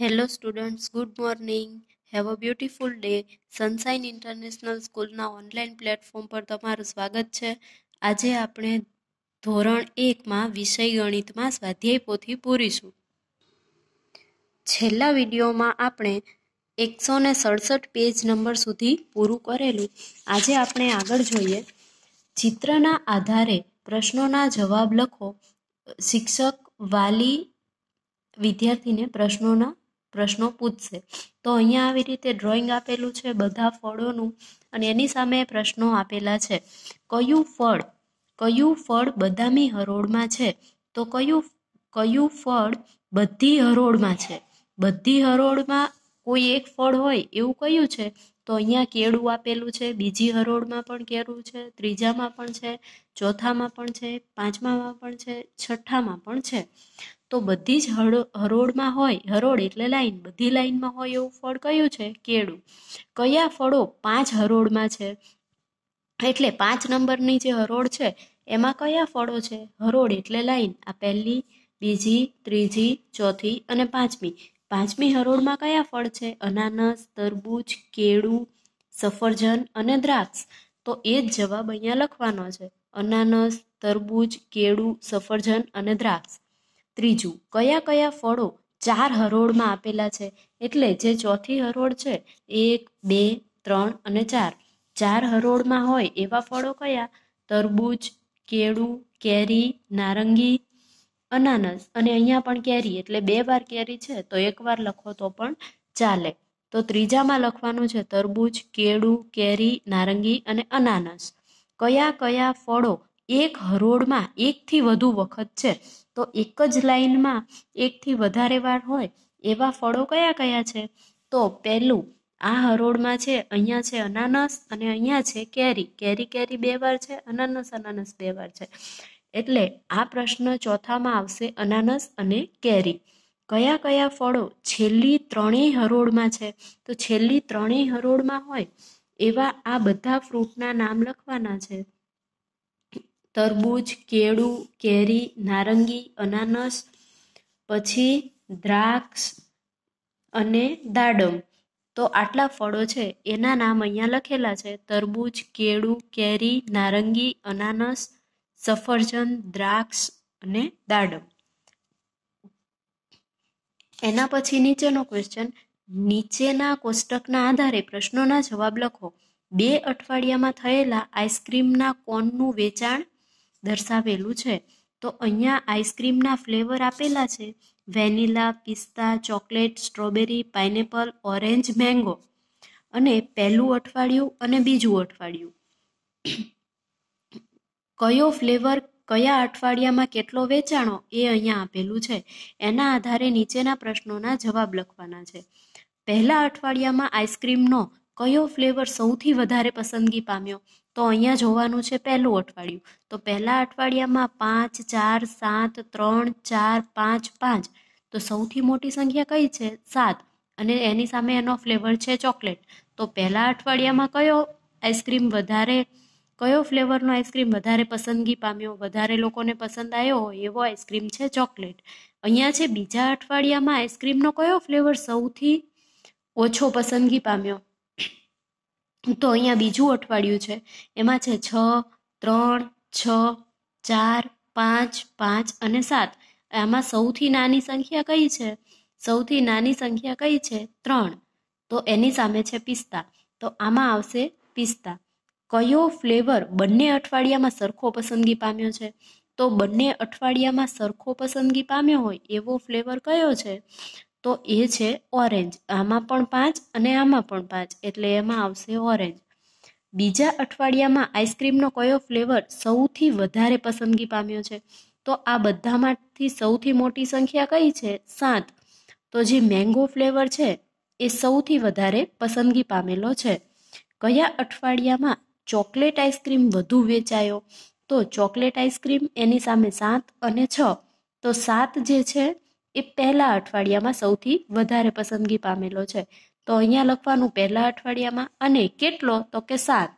hello students good morning have a beautiful day Sunshine International સ્કૂલના online platform પર તમારું સ્વાગત છે આજે આપણે ધોરણ એકમાં વિષય ગણિતમાં સ્વાધ્યાય પોથી પૂરીશું છેલ્લા વિડીયોમાં આપણે એકસો ને સડસઠ પેજ નંબર સુધી પૂરું કરેલું આજે આપણે આગળ જોઈએ ચિત્રના આધારે પ્રશ્નોના જવાબ લખો શિક્ષક વાલી વિદ્યાર્થીને પ્રશ્નોના પ્રશ્નો પૂછશે તો અહીંયા આવી રીતે ડ્રોઈંગ આપેલું છે બધા ફળોનું અને એની સામે પ્રશ્નો આપેલા છે કયું ફળ કયું ફળ બદામી હરોળમાં છે તો કયું કયું ફળ બધી હરોળમાં છે બધી હરોળમાં કોઈ એક ફળ હોય એવું કયું છે તો અહીંયા કેળું આપેલું છે બીજી હરોળમાં પણ કેળું છે ત્રીજામાં પણ છે ચોથામાં પણ છે પાંચમામાં પણ છે છઠ્ઠામાં પણ છે તો બધી જ હરો હરોળમાં હોય હરોળ એટલે લાઈન બધી લાઈનમાં હોય એવું ફળ કયું છે કેળું કયા ફળો પાંચ હરોળમાં છે એટલે પાંચ નંબરની જે હરોળ છે એમાં કયા ફળો છે હરોળ એટલે લાઈન આ પહેલી બીજી ત્રીજી ચોથી અને પાંચમી પાંચમી હરોળમાં કયા ફળ છે અનાનસ તરબૂચ કેળું સફરજન અને દ્રાક્ષ તો એ જ જવાબ અહીંયા લખવાનો છે અનાનસ તરબૂચ કેળું સફરજન અને દ્રાક્ષ ત્રીજું કયા કયા ફળો ચાર હરોળમાં આપેલા છે એટલે જે ચોથી હરોળ છે એક બે ત્રણ અને ચાર ચાર હરોળમાં હોય એવા ફળો કયા તરબૂચ કેળું કેરી નારંગી અનાનસ અને અહીંયા પણ કેરી એટલે બે વાર કેરી છે તો એક વાર લખો તો પણ ચાલે તો ત્રીજામાં લખવાનું છે તરબૂચ કેળું કેરી નારંગી અને અનાનસ કયા કયા ફળો એક હરોળમાં એકથી વધુ વખત છે તો એક જ લાઇનમાં એકથી વધારે વાર હોય એવા ફળો કયા કયા છે તો પહેલું આ હરોળમાં છે અહીંયા છે અનાનસ અને અહીંયા છે કેરી કેરી કેરી બે વાર છે અનાનસ અનાનસ બે વાર છે એટલે આ પ્રશ્ન ચોથામાં આવશે અનાનસ અને કેરી કયા કયા ફળો છેલ્લી ત્રણેય હરોળમાં છે તો છેલ્લી ત્રણેય હરોળમાં હોય એવા આ બધા ફ્રૂટના નામ લખવાના છે તરબૂચ કેળું કેરી નારંગી અનાનસ પછી દ્રાક્ષ અને દાડમ તો આટલા ફળો છે એના નામ અહીંયા લખેલા છે તરબૂચ કેળું કેરી નારંગી અનાનસ સફરજન દ્રાક્ષ અને દાડમ એના પછી નીચેનો ક્વેશ્ચન નીચેના કોષ્ટકના આધારે પ્રશ્નોના જવાબ લખો બે અઠવાડિયામાં થયેલા આઈસ્ક્રીમના કોનનું વેચાણ દર્શાવેલું છે તો અહીંયા આઈસ્ક્રીમના ફ્લેવર આપેલા છે વેનિલા પિસ્તા chocolate strawberry pineapple orange mango અને પહેલું અઠવાડિયું અને બીજું અઠવાડિયું કયો ફ્લેવર કયા અઠવાડિયામાં કેટલો વેચાણો એ અહીંયા આપેલું છે એના આધારે નીચેના પ્રશ્નોના જવાબ લખવાના છે પહેલા અઠવાડિયામાં આઈસ્ક્રીમનો કયો ફ્લેવર સૌથી વધારે પસંદગી પામ્યો તો અહીંયા જોવાનું છે પહેલું અઠવાડિયું તો પહેલાં અઠવાડિયામાં પાંચ ચાર સાત ત્રણ ચાર પાંચ પાંચ તો સૌથી મોટી સંખ્યા કઈ છે સાત અને એની સામે એનો ફ્લેવર છે ચોકલેટ તો પહેલાં અઠવાડિયામાં કયો આઈસ્ક્રીમ વધારે કયો ફ્લેવરનો આઈસ્ક્રીમ વધારે પસંદગી પામ્યો વધારે લોકોને પસંદ આવ્યો હોય એવો આઈસ્ક્રીમ છે ચોકલેટ અહીંયા છે બીજા અઠવાડિયામાં આઈસ્ક્રીમનો કયો ફ્લેવર સૌથી ઓછો પસંદગી પામ્યો તો અહીંયા બીજું અઠવાડિયું છે એમાં છે છ ત્રણ છ ચાર પાંચ પાંચ અને સાત આમાં સૌથી નાની સંખ્યા કઈ છે સૌથી નાની સંખ્યા કઈ છે ત્રણ તો એની સામે છે પિસ્તા તો આમાં આવશે પિસ્તા કયો ફ્લેવર બંને અઠવાડિયામાં સરખો પસંદગી પામ્યો છે તો બંને અઠવાડિયામાં સરખો પસંદગી પામ્યો હોય એવો ફ્લેવર કયો છે તો એ છે ઓરેન્જ આમાં પણ પાંચ અને આમાં પણ પાંચ એટલે એમાં આવશે ઓરેન્જ બીજા અઠવાડિયામાં આઈસ્ક્રીમનો કયો ફ્લેવર સૌથી વધારે પસંદગી પામ્યો છે તો આ બધામાંથી સૌથી મોટી સંખ્યા કઈ છે સાત તો જે મેંગો ફ્લેવર છે એ સૌથી વધારે પસંદગી પામેલો છે કયા અઠવાડિયામાં ચોકલેટ આઈસ્ક્રીમ વધુ વેચાયો તો ચોકલેટ આઈસ્ક્રીમ એની સામે સાત અને છ તો સાત જે છે એ પહેલા અઠવાડિયામાં સૌથી વધારે પસંદગી પામેલો છે તો અહીંયા લખવાનું પહેલા અઠવાડિયામાં અને કેટલો તો કે સાત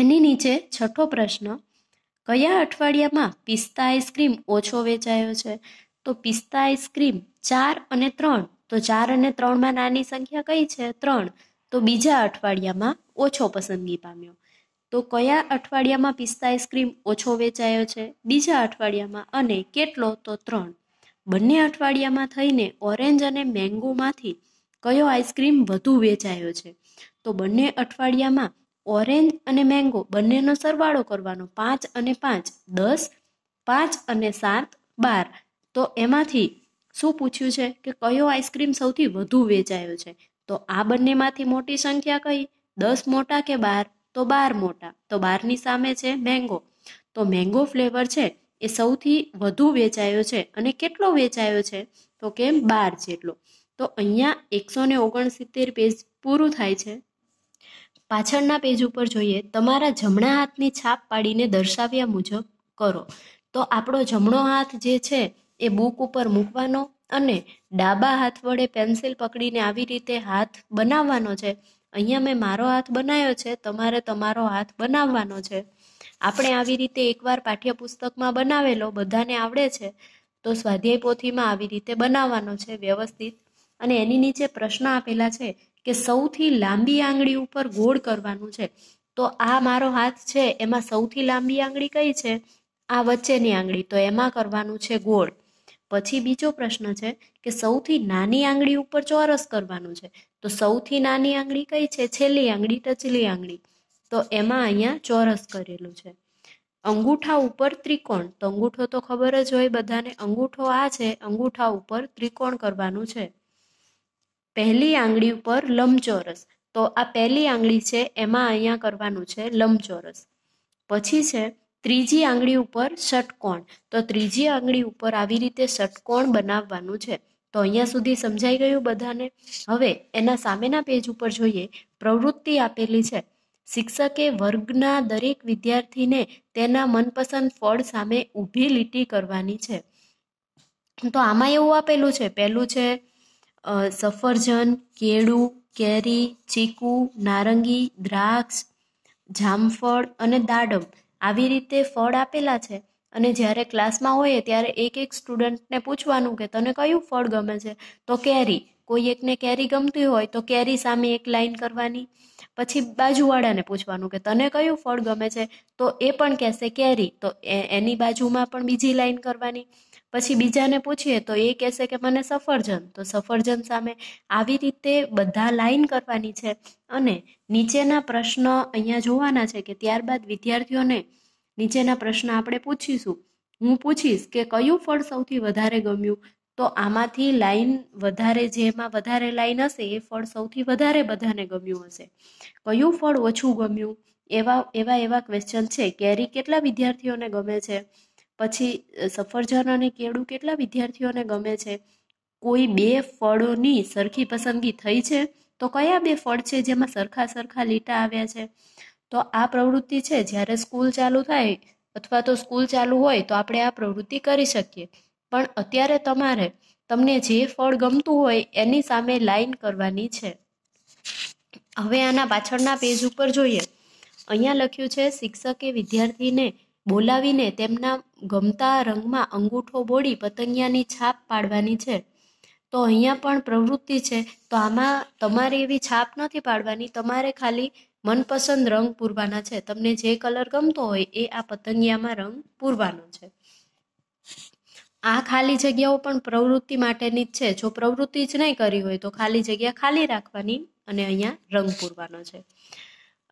એની નીચે છઠ્ઠો પ્રશ્ન કયા અઠવાડિયામાં પિસ્તા આઈસ્ક્રીમ ઓછો વેચાયો છે તો પિસ્તા આઈસ્ક્રીમ ચાર અને ત્રણ તો ચાર અને ત્રણમાં નાની સંખ્યા કઈ છે ત્રણ તો બીજા અઠવાડિયામાં ઓછો પસંદગી પામ્યો તો કયા અઠવાડિયામાં પિસ્તા આઈસ્ક્રીમ ઓછો વેચાયો છે બીજા અઠવાડિયામાં અને કેટલો તો ત્રણ બંને અઠવાડિયામાં થઈને ઓરેન્જ અને મેંગોમાંથી કયો આઈસ્ક્રીમ વધુ વેચાયો છે તો બંને અઠવાડિયામાં ઓરેન્જ અને મેંગો બંનેનો સરવાળો કરવાનો પાંચ અને પાંચ દસ પાંચ અને સાત બાર તો એમાંથી શું પૂછ્યું છે કે કયો આઈસ્ક્રીમ સૌથી વધુ વેચાયો છે તો આ બંનેમાંથી મોટી સંખ્યા કઈ દસ મોટા કે બાર તો બાર મોટા તો બારની સામે છે મેંગો તો મેંગો ફ્લેવર છે એ સૌથી વધુ વેચાયો છે અને કેટલો વેચાયો છે તો કે બાર જેટલો તો અહીંયા એકસો ને ઓગણસિત્તેર પેજ પૂરું થાય છે પાછળના પેજ ઉપર જોઈએ તમારા જમણા હાથની છાપ પાડીને દર્શાવ્યા મુજબ કરો તો આપણો જમણો હાથ જે છે એ બુક ઉપર મૂકવાનો અને ડાબા હાથ વડે પેન્સિલ પકડીને આવી રીતે હાથ બનાવવાનો છે અહીંયા મેં મારો હાથ બનાવ્યો છે તમારે તમારો હાથ બનાવવાનો છે આપણે આવી રીતે એકવાર પાઠ્યપુસ્તકમાં બનાવેલો બધાને આવડે છે તો સ્વાધ્યાય પોથીમાં આવી રીતે બનાવવાનો છે વ્યવસ્થિત અને એની નીચે પ્રશ્ન આપેલા છે કે સૌથી લાંબી આંગળી ઉપર ગોળ કરવાનું છે તો આ મારો હાથ છે એમાં સૌથી લાંબી આંગળી કઈ છે આ વચ્ચેની આંગળી તો એમાં કરવાનું છે ગોળ પછી બીજો પ્રશ્ન છે કે સૌથી નાની આંગળી ઉપર ચોરસ કરવાનું છે તો સૌથી નાની આંગળી કઈ છે છેલ્લી આંગળી ટચલી આંગળી તો એમાં અહીંયા ચોરસ કરેલું છે અંગૂઠા ઉપર ત્રિકોણ તો અંગૂઠો તો ખબર જ હોય બધાને અંગૂઠો આ છે અંગૂઠા ઉપર ત્રિકોણ કરવાનું છે પહેલી આંગળી ઉપર લંબચોરસ તો આ પહેલી આંગળી છે એમાં અહીંયા કરવાનું છે લંબચોરસ પછી છે ત્રીજી આંગળી ઉપર ષટકોણ તો ત્રીજી આંગળી ઉપર આવી રીતે ષટકોણ બનાવવાનું છે તો અહીંયા સુધી સમજાઈ ગયું બધાને હવે એના સામેના પેજ ઉપર જોઈએ પ્રવૃત્તિ આપેલી છે શિક્ષકે વર્ગના દરેક વિદ્યાર્થીને તેના મનપસંદ ફળ સામે ઊભી લીટી કરવાની છે તો આમાં એવું આપેલું છે પહેલું છે સફરજન કેળું કેરી ચીકુ નારંગી દ્રાક્ષ જામફળ અને દાડમ આવી રીતે ફળ આપેલા છે અને જ્યારે ક્લાસમાં હોઈએ ત્યારે એક એક સ્ટુડન્ટને પૂછવાનું કે તને કયું ફળ ગમે છે તો કેરી કોઈ એકને કેરી ગમતી હોય તો કેરી સામે એક લાઈન કરવાની પછી બાજુવાળાને પૂછવાનું કે તને કયું ફળ ગમે છે તો એ પણ કહેશે કેરી તો એની બાજુમાં પણ બીજી લાઈન કરવાની પછી બીજાને પૂછીએ તો એ કહેશે કે મને સફરજન તો સફરજન સામે આવી રીતે બધા લાઈન કરવાની છે અને નીચેના પ્રશ્ન અહીંયા જોવાના છે કે ત્યારબાદ વિદ્યાર્થીઓને નીચેના પ્રશ્ન આપણે પૂછીશું હું પૂછીશ કે કયું ફળ સૌથી વધારે ગમ્યું તો આમાંથી લાઈન વધારે જેમાં વધારે લાઈન હશે એ ફળ સૌથી વધારે બધાને ગમ્યું હશે કયું ફળ ઓછું ગમ્યું એવા એવા એવા ક્વેશ્ચન છે કેરી કેટલા વિદ્યાર્થીઓને ગમે છે પછી સફરજન અને કેળું કેટલા વિદ્યાર્થીઓને ગમે છે કોઈ બે ફળોની સરખી પસંદગી થઈ છે તો કયા બે ફળ છે જેમાં સરખા સરખા લીટા આવ્યા છે તો આ પ્રવૃત્તિ છે જ્યારે સ્કૂલ ચાલુ થાય અથવા તો સ્કૂલ ચાલુ હોય તો આપણે આ પ્રવૃત્તિ કરી શકીએ પણ અત્યારે તમારે તમને જે ફળ ગમતું હોય એની સામે લાઈન કરવાની છે હવે આના પાછળના પેજ ઉપર જોઈએ અહીંયા લખ્યું છે શિક્ષકે વિદ્યાર્થીને બોલાવીને તેમના ગમતા રંગમાં અંગૂઠો બોડી પતંગિયાની છાપ પાડવાની છે તો અહીંયા પણ પ્રવૃત્તિ છે તો આમાં તમારે એવી છાપ નથી પાડવાની તમારે ખાલી મનપસંદ રંગ પૂરવાના છે તમને જે કલર ગમતો હોય એ આ પતંગિયામાં રંગ પૂરવાનો છે આ ખાલી જગ્યાઓ પણ પ્રવૃત્તિ માટેની જ છે જો પ્રવૃત્તિ જ નહીં કરી હોય તો ખાલી જગ્યા ખાલી રાખવાની અને અહીંયા રંગ પૂરવાનો છે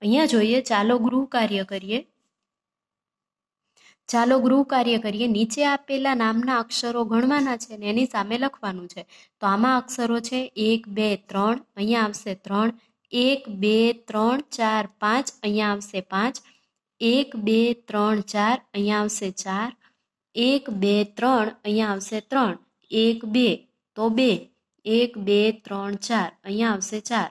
અહીંયા જોઈએ ચાલો ગૃહ કાર્ય કરીએ ચાલો ગૃહ કાર્ય કરીએ નીચે આપેલા નામના અક્ષરો ગણવાના છે ને એની સામે લખવાનું છે તો આમાં અક્ષરો છે એક બે ત્રણ અહીંયા આવશે ત્રણ એક બે ત્રણ ચાર પાંચ અહીંયા આવશે પાંચ એક બે ત્રણ ચાર અહીંયા આવશે ચાર એક બે ત્રણ અહીંયા આવશે ત્રણ એક બે તો બે એક બે ત્રણ ચાર અહીંયા આવશે ચાર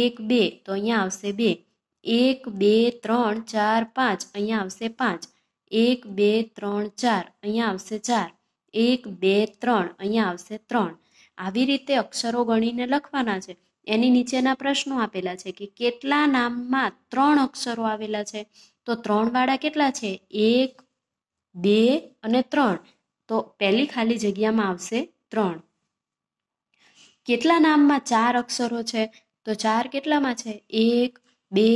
એક બે તો અહીંયા આવશે બે એક બે ત્રણ ચાર પાંચ અહીંયા આવશે પાંચ એક બે ત્રણ ચાર અહીંયા આવશે ચાર એક બે ત્રણ અહીંયા આવશે ત્રણ આવી રીતે અક્ષરો ગણીને લખવાના છે એની નીચેના પ્રશ્નો આપેલા છે કે કેટલા નામમાં ત્રણ અક્ષરો આવેલા છે તો ત્રણ વાળા કેટલા છે એક બે અને ત્રણ તો પહેલી ખાલી જગ્યામાં આવશે ત્રણ કેટલા નામમાં ચાર અક્ષરો છે તો ચાર કેટલામાં છે એક બે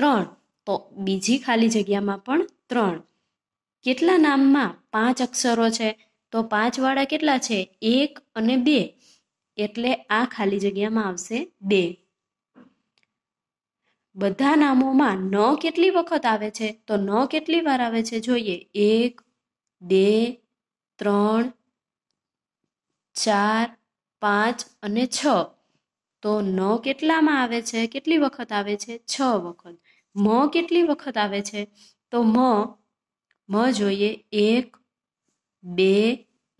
ત્રણ તો બીજી ખાલી જગ્યામાં પણ ત્રણ કેટલા નામમાં પાંચ અક્ષરો છે તો પાંચવાળા કેટલા છે એક અને બે એટલે આ ખાલી જગ્યામાં આવશે બે બધા નામોમાં ન કેટલી વખત આવે છે તો ન કેટલી વાર આવે છે જોઈએ એક બે ત્રણ ચાર પાંચ અને છ તો ન કેટલામાં આવે છે કેટલી વખત આવે છે છ વખત મ કેટલી વખત આવે છે તો મ મ જોઈએ એક બે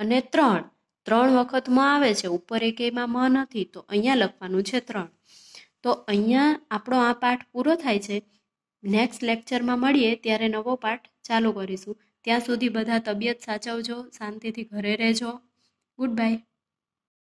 અને ત્રણ ત્રણ વખત મ આવે છે ઉપર એકેયમાં મ નથી તો અહીંયા લખવાનું છે ત્રણ તો અહીંયા આપણો આ પાઠ પૂરો થાય છે નેક્સ્ટ લેક્ચરમાં મળીએ ત્યારે નવો પાઠ ચાલુ કરીશું ત્યાં સુધી બધા તબિયત સાચવજો શાંતિથી ઘરે રહેજો ગુડ બાય